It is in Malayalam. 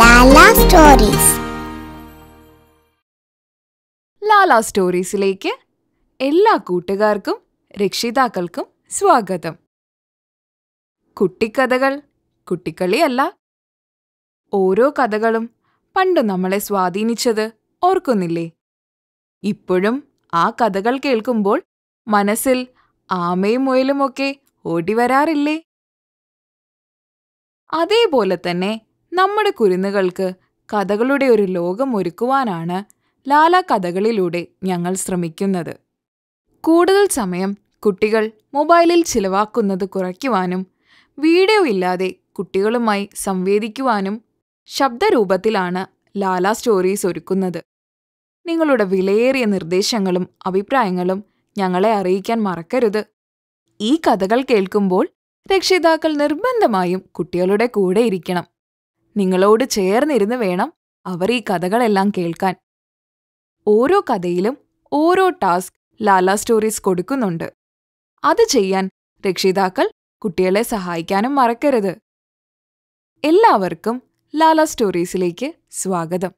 ലാല സ്റ്റോറീസ് ലാല സ്റ്റോറീസിലേക്ക് എല്ലാ കൂട്ടുകാർക്കും രക്ഷിതാക്കൾക്കും സ്വാഗതം കുട്ടിക്കഥകൾ കുട്ടിക്കളിയല്ല ഓരോ കഥകളും പണ്ട് നമ്മളെ സ്വാധീനിച്ചത് ഓർക്കുന്നില്ലേ ഇപ്പോഴും ആ കഥകൾ കേൾക്കുമ്പോൾ മനസ്സിൽ ആമയും മുയലുമൊക്കെ ഓടിവരാറില്ലേ അതേപോലെ തന്നെ നമ്മുടെ കുരുന്നുകൾക്ക് കഥകളുടെ ഒരു ലോകം ഒരുക്കുവാനാണ് ലാല കഥകളിലൂടെ ഞങ്ങൾ ശ്രമിക്കുന്നത് കൂടുതൽ സമയം കുട്ടികൾ മൊബൈലിൽ ചിലവാക്കുന്നത് കുറയ്ക്കുവാനും വീഡിയോ ഇല്ലാതെ കുട്ടികളുമായി സംവേദിക്കുവാനും ശബ്ദരൂപത്തിലാണ് ലാല സ്റ്റോറീസ് ഒരുക്കുന്നത് നിങ്ങളുടെ വിലയേറിയ നിർദ്ദേശങ്ങളും അഭിപ്രായങ്ങളും ഞങ്ങളെ അറിയിക്കാൻ മറക്കരുത് ഈ കഥകൾ കേൾക്കുമ്പോൾ രക്ഷിതാക്കൾ നിർബന്ധമായും കുട്ടികളുടെ കൂടെ ഇരിക്കണം നിങ്ങളോട് ചേർന്നിരുന്ന് വേണം അവർ ഈ കഥകളെല്ലാം കേൾക്കാൻ ഓരോ കഥയിലും ഓരോ ടാസ്ക് ലാല സ്റ്റോറീസ് കൊടുക്കുന്നുണ്ട് അത് ചെയ്യാൻ രക്ഷിതാക്കൾ കുട്ടികളെ സഹായിക്കാനും മറക്കരുത് എല്ലാവർക്കും ലാല സ്റ്റോറീസിലേക്ക് സ്വാഗതം